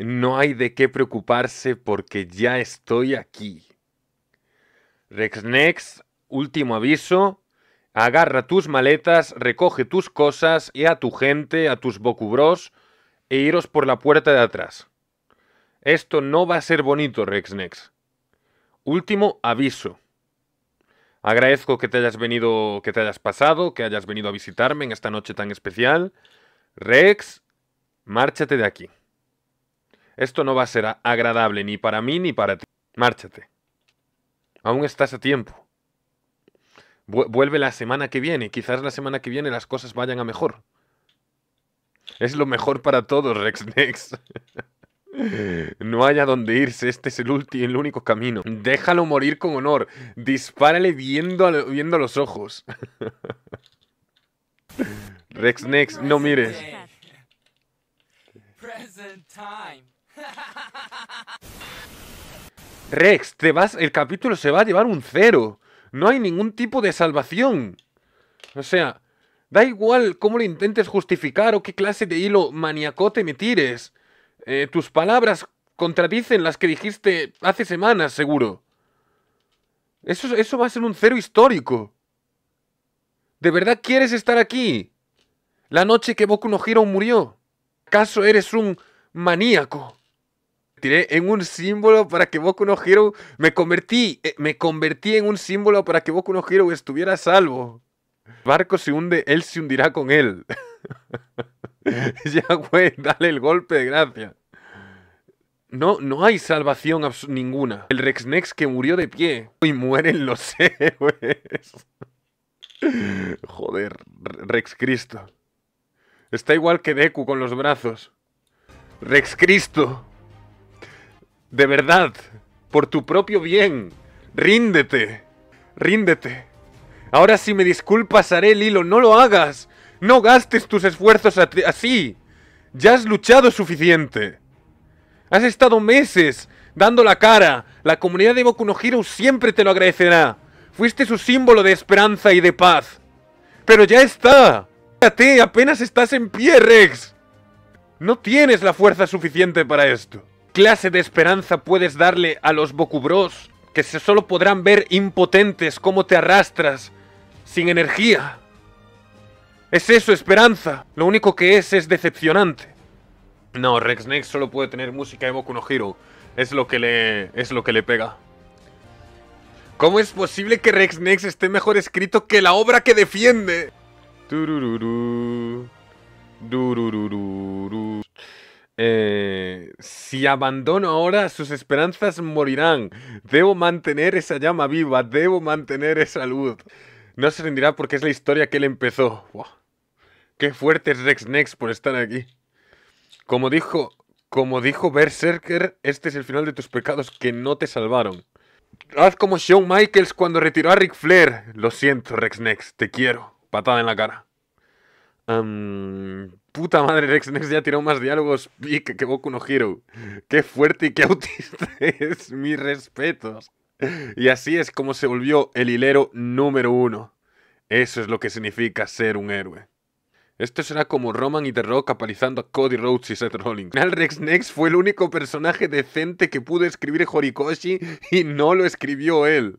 No hay de qué preocuparse porque ya estoy aquí. Rexnex, último aviso. Agarra tus maletas, recoge tus cosas y a tu gente, a tus bocubros, e iros por la puerta de atrás. Esto no va a ser bonito, Rexnex. Último aviso. Agradezco que te hayas venido, que te hayas pasado, que hayas venido a visitarme en esta noche tan especial. Rex, márchate de aquí. Esto no va a ser agradable ni para mí ni para ti. Márchate. Aún estás a tiempo. Vuelve la semana que viene. Quizás la semana que viene las cosas vayan a mejor. Es lo mejor para todos, Rexnex. No haya donde irse, este es el, el único camino. Déjalo morir con honor. Dispárale viendo viendo los ojos. Rexnex, no mires. Present Rex, te vas, el capítulo se va a llevar un cero. No hay ningún tipo de salvación. O sea, da igual cómo lo intentes justificar o qué clase de hilo maniacote te tires. Eh, tus palabras contradicen las que dijiste hace semanas, seguro. Eso, eso va a ser un cero histórico. ¿De verdad quieres estar aquí? La noche que Boku no murió. caso eres un maníaco? en un símbolo para que Boku no Hero. Me convertí, eh, me convertí en un símbolo para que Boku no Hero estuviera salvo. El barco se hunde, él se hundirá con él. ya, güey, dale el golpe de gracia. No, no hay salvación ninguna. El Rexnex que murió de pie. Hoy mueren los héroes. Joder, Rex Cristo. Está igual que Deku con los brazos. Rex Cristo. De verdad, por tu propio bien, ríndete, ríndete. Ahora si me disculpas, haré el hilo, no lo hagas. No gastes tus esfuerzos así. Ya has luchado suficiente. Has estado meses dando la cara. La comunidad de Boku no siempre te lo agradecerá. Fuiste su símbolo de esperanza y de paz. Pero ya está. Fíjate, apenas estás en pie, Rex. No tienes la fuerza suficiente para esto clase de esperanza puedes darle a los Bokubros que se solo podrán ver impotentes como te arrastras sin energía? Es eso, esperanza. Lo único que es es decepcionante. No, Rexnex solo puede tener música de Boku no Hero. Es lo que le, es lo que le pega. ¿Cómo es posible que Rex Next esté mejor escrito que la obra que defiende? Eh... Si abandono ahora, sus esperanzas morirán. Debo mantener esa llama viva, debo mantener esa luz. No se rendirá porque es la historia que él empezó. Qué fuerte es Rex Next por estar aquí. Como dijo, como dijo Berserker, este es el final de tus pecados que no te salvaron. Haz como Shawn Michaels cuando retiró a Ric Flair. Lo siento, Rex Next, te quiero. Patada en la cara puta madre, Rex Next ya tiró más diálogos y que Boku no Hero. Qué fuerte y qué autista es, mis respetos. Y así es como se volvió el hilero número uno. Eso es lo que significa ser un héroe. Esto será como Roman y The Rock apalizando a Cody Rhodes y Seth Rollins. Al Rex Next fue el único personaje decente que pudo escribir Horikoshi y no lo escribió él.